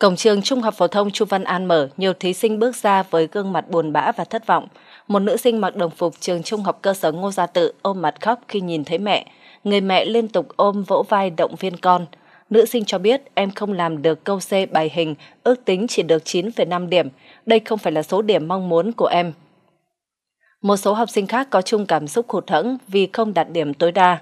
Cổng trường Trung học phổ thông Chu Văn An mở, nhiều thí sinh bước ra với gương mặt buồn bã và thất vọng. Một nữ sinh mặc đồng phục trường Trung học cơ sở Ngô Gia Tự ôm mặt khóc khi nhìn thấy mẹ. Người mẹ liên tục ôm vỗ vai động viên con. Nữ sinh cho biết em không làm được câu C bài hình, ước tính chỉ được 9,5 điểm. Đây không phải là số điểm mong muốn của em. Một số học sinh khác có chung cảm xúc hụt hẫng vì không đạt điểm tối đa.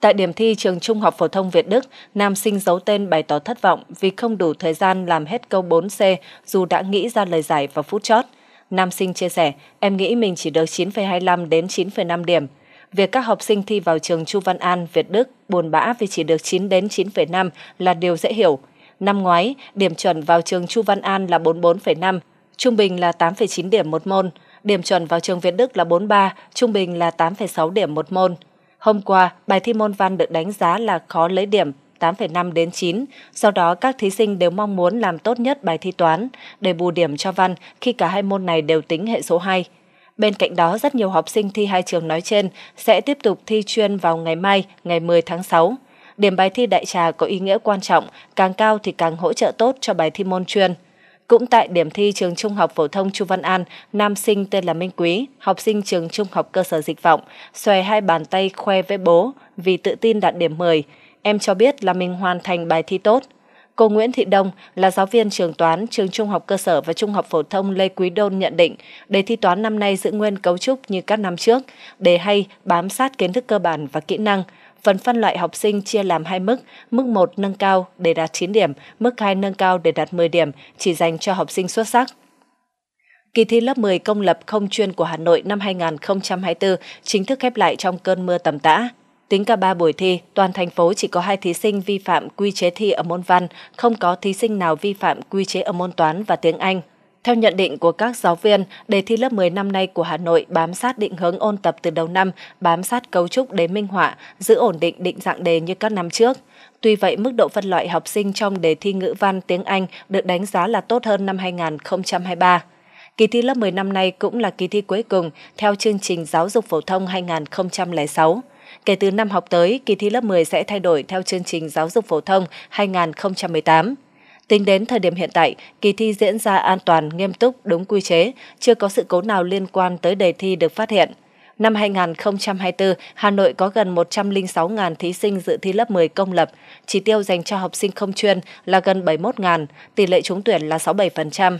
Tại điểm thi trường Trung học phổ thông Việt Đức, nam sinh giấu tên bày tỏ thất vọng vì không đủ thời gian làm hết câu 4C dù đã nghĩ ra lời giải vào phút chót. Nam sinh chia sẻ, em nghĩ mình chỉ được 9,25 đến 9,5 điểm. Việc các học sinh thi vào trường Chu Văn An, Việt Đức buồn bã vì chỉ được 9 đến 9,5 là điều dễ hiểu. Năm ngoái, điểm chuẩn vào trường Chu Văn An là 44,5, trung bình là 8,9 điểm một môn. Điểm chuẩn vào trường Việt Đức là 43, trung bình là 8,6 điểm một môn. Hôm qua, bài thi môn văn được đánh giá là khó lấy điểm 8,5 đến 9, sau đó các thí sinh đều mong muốn làm tốt nhất bài thi toán để bù điểm cho văn khi cả hai môn này đều tính hệ số 2. Bên cạnh đó, rất nhiều học sinh thi hai trường nói trên sẽ tiếp tục thi chuyên vào ngày mai, ngày 10 tháng 6. Điểm bài thi đại trà có ý nghĩa quan trọng, càng cao thì càng hỗ trợ tốt cho bài thi môn chuyên. Cũng tại điểm thi trường trung học phổ thông Chu Văn An, nam sinh tên là Minh Quý, học sinh trường trung học cơ sở dịch vọng, xòe hai bàn tay khoe với bố vì tự tin đạt điểm 10. Em cho biết là mình hoàn thành bài thi tốt. Cô Nguyễn Thị Đông là giáo viên trường toán trường trung học cơ sở và trung học phổ thông Lê Quý Đôn nhận định đề thi toán năm nay giữ nguyên cấu trúc như các năm trước, đề hay bám sát kiến thức cơ bản và kỹ năng, phần phân loại học sinh chia làm hai mức, mức 1 nâng cao để đạt 9 điểm, mức 2 nâng cao để đạt 10 điểm, chỉ dành cho học sinh xuất sắc. Kỳ thi lớp 10 công lập không chuyên của Hà Nội năm 2024 chính thức khép lại trong cơn mưa tầm tã. Tính cả 3 buổi thi, toàn thành phố chỉ có 2 thí sinh vi phạm quy chế thi ở môn văn, không có thí sinh nào vi phạm quy chế ở môn toán và tiếng Anh. Theo nhận định của các giáo viên, đề thi lớp 10 năm nay của Hà Nội bám sát định hướng ôn tập từ đầu năm, bám sát cấu trúc đến minh họa, giữ ổn định định dạng đề như các năm trước. Tuy vậy, mức độ phân loại học sinh trong đề thi ngữ văn tiếng Anh được đánh giá là tốt hơn năm 2023. Kỳ thi lớp 10 năm nay cũng là kỳ thi cuối cùng theo chương trình giáo dục phổ thông 2006. Kể từ năm học tới, kỳ thi lớp 10 sẽ thay đổi theo chương trình giáo dục phổ thông 2018. Tính đến thời điểm hiện tại, kỳ thi diễn ra an toàn, nghiêm túc, đúng quy chế, chưa có sự cố nào liên quan tới đề thi được phát hiện. Năm 2024, Hà Nội có gần 106.000 thí sinh dự thi lớp 10 công lập, chỉ tiêu dành cho học sinh không chuyên là gần 71.000, tỷ lệ trúng tuyển là 67%.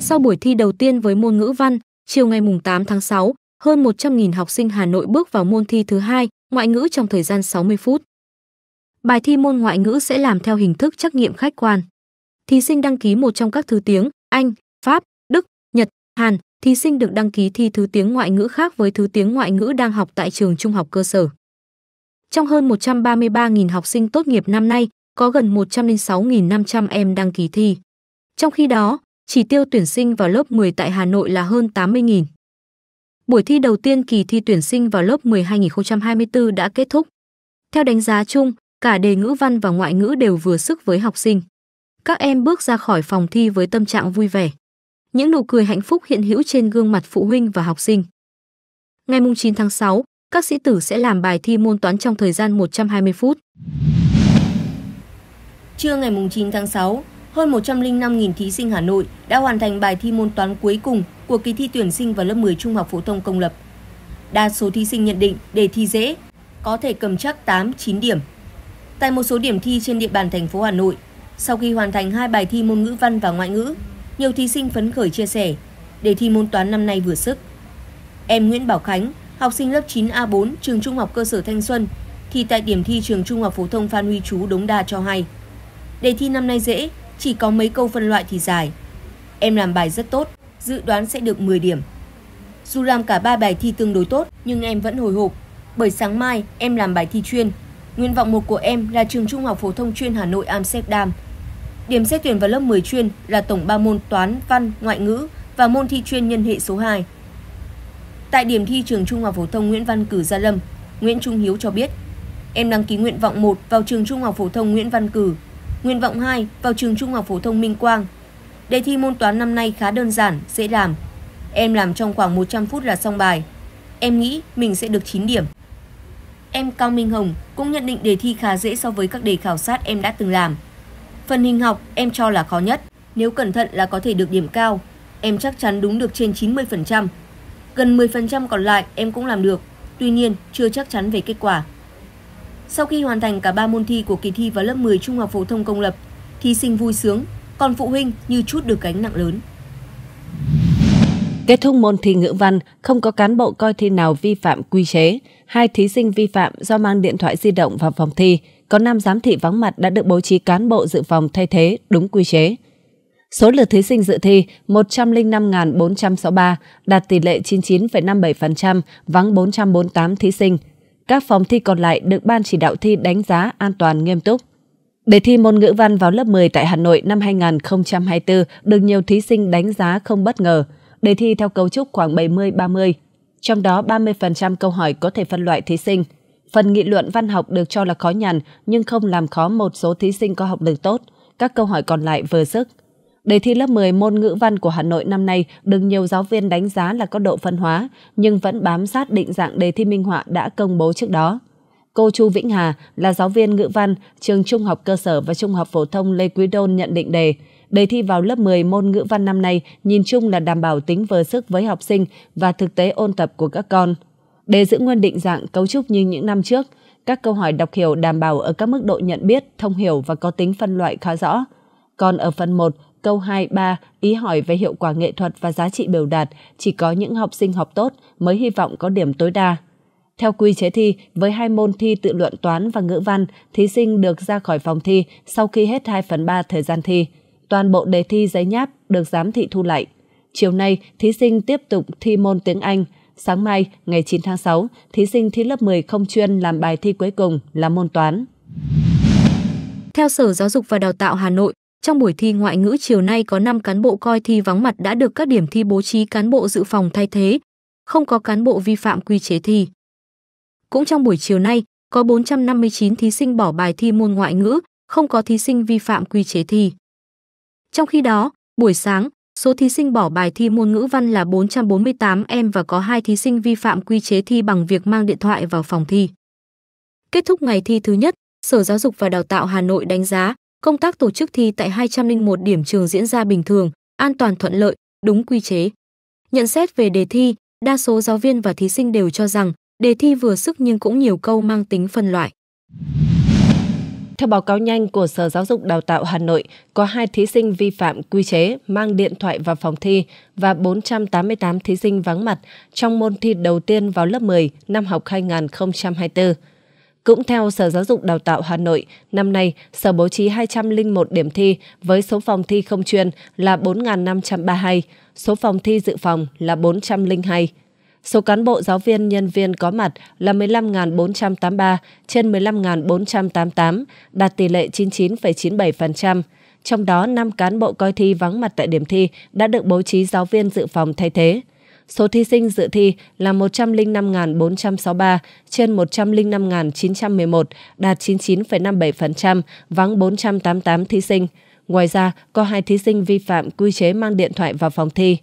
Sau buổi thi đầu tiên với môn ngữ văn, chiều ngày 8 tháng 6, hơn 100.000 học sinh Hà Nội bước vào môn thi thứ hai, ngoại ngữ trong thời gian 60 phút. Bài thi môn ngoại ngữ sẽ làm theo hình thức trắc nghiệm khách quan. Thí sinh đăng ký một trong các thứ tiếng Anh, Pháp, Đức, Nhật, Hàn. Thí sinh được đăng ký thi thứ tiếng ngoại ngữ khác với thứ tiếng ngoại ngữ đang học tại trường trung học cơ sở. Trong hơn 133.000 học sinh tốt nghiệp năm nay, có gần 106.500 em đăng ký thi. Trong khi đó, chỉ tiêu tuyển sinh vào lớp 10 tại Hà Nội là hơn 80.000. Buổi thi đầu tiên kỳ thi tuyển sinh vào lớp 10 2024 đã kết thúc. Theo đánh giá chung, cả đề ngữ văn và ngoại ngữ đều vừa sức với học sinh. Các em bước ra khỏi phòng thi với tâm trạng vui vẻ. Những nụ cười hạnh phúc hiện hữu trên gương mặt phụ huynh và học sinh. Ngày 9 tháng 6, các sĩ tử sẽ làm bài thi môn toán trong thời gian 120 phút. Trưa ngày 9 tháng 6, hơn 105.000 thí sinh Hà Nội đã hoàn thành bài thi môn toán cuối cùng của kỳ thi tuyển sinh vào lớp 10 trung học phổ thông công lập. Đa số thí sinh nhận định đề thi dễ, có thể cầm chắc 8-9 điểm. Tại một số điểm thi trên địa bàn thành phố Hà Nội, sau khi hoàn thành hai bài thi môn ngữ văn và ngoại ngữ, nhiều thí sinh phấn khởi chia sẻ, đề thi môn toán năm nay vừa sức. Em Nguyễn Bảo Khánh, học sinh lớp 9A4 trường Trung học cơ sở Thanh Xuân, thi tại điểm thi trường Trung học phổ thông Phan Huy Chú Đống Đa cho hay, đề thi năm nay dễ, chỉ có mấy câu phân loại thì dài. Em làm bài rất tốt, dự đoán sẽ được 10 điểm. Dù làm cả ba bài thi tương đối tốt, nhưng em vẫn hồi hộp, bởi sáng mai em làm bài thi chuyên Nguyện vọng một của em là trường Trung học phổ thông chuyên Hà Nội Amsterdam. Điểm xét tuyển vào lớp 10 chuyên là tổng 3 môn toán, văn, ngoại ngữ và môn thi chuyên nhân hệ số 2. Tại điểm thi trường Trung học phổ thông Nguyễn Văn Cử Gia Lâm, Nguyễn Trung Hiếu cho biết, em đăng ký nguyện vọng 1 vào trường Trung học phổ thông Nguyễn Văn Cử, nguyện vọng 2 vào trường Trung học phổ thông Minh Quang. Đề thi môn toán năm nay khá đơn giản, dễ làm. Em làm trong khoảng 100 phút là xong bài. Em nghĩ mình sẽ được 9 điểm em Cao Minh Hồng cũng nhận định đề thi khá dễ so với các đề khảo sát em đã từng làm. Phần hình học em cho là khó nhất, nếu cẩn thận là có thể được điểm cao, em chắc chắn đúng được trên 90%. Gần 10% còn lại em cũng làm được, tuy nhiên chưa chắc chắn về kết quả. Sau khi hoàn thành cả 3 môn thi của kỳ thi vào lớp 10 Trung học phổ thông công lập, thí sinh vui sướng, còn phụ huynh như chút được gánh nặng lớn. Kết thúc môn thi ngữ văn, không có cán bộ coi thi nào vi phạm quy chế. Hai thí sinh vi phạm do mang điện thoại di động vào phòng thi, có nam giám thị vắng mặt đã được bố trí cán bộ dự phòng thay thế đúng quy chế. Số lượt thí sinh dự thi 105.463, đạt tỷ lệ 99,57%, vắng 448 thí sinh. Các phòng thi còn lại được Ban chỉ đạo thi đánh giá an toàn nghiêm túc. Đề thi môn ngữ văn vào lớp 10 tại Hà Nội năm 2024 được nhiều thí sinh đánh giá không bất ngờ – Đề thi theo cấu trúc khoảng 70-30, trong đó 30% câu hỏi có thể phân loại thí sinh. Phần nghị luận văn học được cho là khó nhằn nhưng không làm khó một số thí sinh có học lực tốt. Các câu hỏi còn lại vừa sức. Đề thi lớp 10 môn ngữ văn của Hà Nội năm nay được nhiều giáo viên đánh giá là có độ phân hóa, nhưng vẫn bám sát định dạng đề thi minh họa đã công bố trước đó. Cô Chu Vĩnh Hà là giáo viên ngữ văn, trường trung học cơ sở và trung học phổ thông Lê Quý Đôn nhận định đề. Đề thi vào lớp 10 môn ngữ văn năm nay nhìn chung là đảm bảo tính vừa sức với học sinh và thực tế ôn tập của các con. Đề giữ nguyên định dạng cấu trúc như những năm trước. Các câu hỏi đọc hiểu đảm bảo ở các mức độ nhận biết, thông hiểu và có tính phân loại khá rõ. Còn ở phần 1, câu 2, 3, ý hỏi về hiệu quả nghệ thuật và giá trị biểu đạt, chỉ có những học sinh học tốt mới hy vọng có điểm tối đa. Theo quy chế thi, với hai môn thi tự luận toán và ngữ văn, thí sinh được ra khỏi phòng thi sau khi hết 2 phần 3 thời gian thi. Toàn bộ đề thi giấy nháp được giám thị thu lại. Chiều nay, thí sinh tiếp tục thi môn tiếng Anh. Sáng mai, ngày 9 tháng 6, thí sinh thi lớp 10 không chuyên làm bài thi cuối cùng là môn toán. Theo Sở Giáo dục và Đào tạo Hà Nội, trong buổi thi ngoại ngữ chiều nay có 5 cán bộ coi thi vắng mặt đã được các điểm thi bố trí cán bộ dự phòng thay thế. Không có cán bộ vi phạm quy chế thi. Cũng trong buổi chiều nay, có 459 thí sinh bỏ bài thi môn ngoại ngữ, không có thí sinh vi phạm quy chế thi. Trong khi đó, buổi sáng, số thí sinh bỏ bài thi môn ngữ văn là 448 em và có 2 thí sinh vi phạm quy chế thi bằng việc mang điện thoại vào phòng thi. Kết thúc ngày thi thứ nhất, Sở Giáo dục và Đào tạo Hà Nội đánh giá công tác tổ chức thi tại 201 điểm trường diễn ra bình thường, an toàn thuận lợi, đúng quy chế. Nhận xét về đề thi, đa số giáo viên và thí sinh đều cho rằng Đề thi vừa sức nhưng cũng nhiều câu mang tính phân loại. Theo báo cáo nhanh của Sở Giáo dục Đào tạo Hà Nội, có hai thí sinh vi phạm quy chế mang điện thoại vào phòng thi và 488 thí sinh vắng mặt trong môn thi đầu tiên vào lớp 10 năm học 2024. Cũng theo Sở Giáo dục Đào tạo Hà Nội, năm nay Sở bố trí 201 điểm thi với số phòng thi không chuyên là 4.532, số phòng thi dự phòng là 402. Số cán bộ giáo viên nhân viên có mặt là 15.483 trên 15.488, đạt tỷ lệ 99,97%. Trong đó, 5 cán bộ coi thi vắng mặt tại điểm thi đã được bố trí giáo viên dự phòng thay thế. Số thí sinh dự thi là 105.463 trên 105.911, đạt 99,57%, vắng 488 thí sinh. Ngoài ra, có hai thí sinh vi phạm quy chế mang điện thoại vào phòng thi.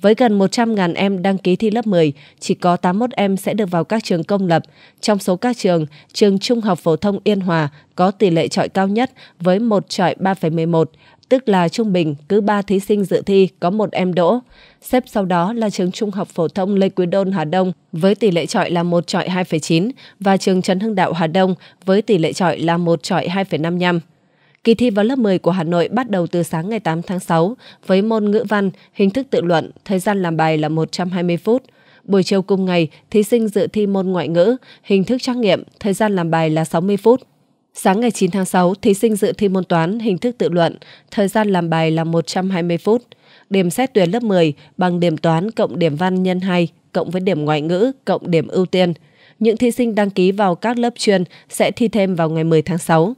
Với gần 100.000 em đăng ký thi lớp 10, chỉ có 81 em sẽ được vào các trường công lập. Trong số các trường, trường Trung học phổ thông Yên Hòa có tỷ lệ trọi cao nhất với một trọi 3,11, tức là trung bình cứ 3 thí sinh dự thi có một em đỗ. Xếp sau đó là trường Trung học phổ thông Lê Quý Đôn Hà Đông với tỷ lệ trọi là một trọi 2,9 và trường Trần Hưng Đạo Hà Đông với tỷ lệ trọi là một trọi 2,55. Kỳ thi vào lớp 10 của Hà Nội bắt đầu từ sáng ngày 8 tháng 6 với môn ngữ văn, hình thức tự luận, thời gian làm bài là 120 phút. Buổi chiều cùng ngày, thí sinh dự thi môn ngoại ngữ, hình thức trắc nghiệm, thời gian làm bài là 60 phút. Sáng ngày 9 tháng 6, thí sinh dự thi môn toán, hình thức tự luận, thời gian làm bài là 120 phút. Điểm xét tuyển lớp 10 bằng điểm toán cộng điểm văn nhân 2 cộng với điểm ngoại ngữ cộng điểm ưu tiên. Những thí sinh đăng ký vào các lớp chuyên sẽ thi thêm vào ngày 10 tháng 6.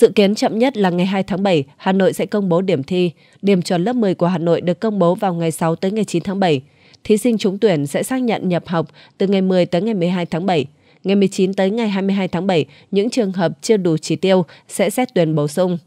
Dự kiến chậm nhất là ngày 2 tháng 7, Hà Nội sẽ công bố điểm thi. Điểm chuẩn lớp 10 của Hà Nội được công bố vào ngày 6 tới ngày 9 tháng 7. Thí sinh trúng tuyển sẽ xác nhận nhập học từ ngày 10 tới ngày 12 tháng 7. Ngày 19 tới ngày 22 tháng 7, những trường hợp chưa đủ chỉ tiêu sẽ xét tuyển bổ sung.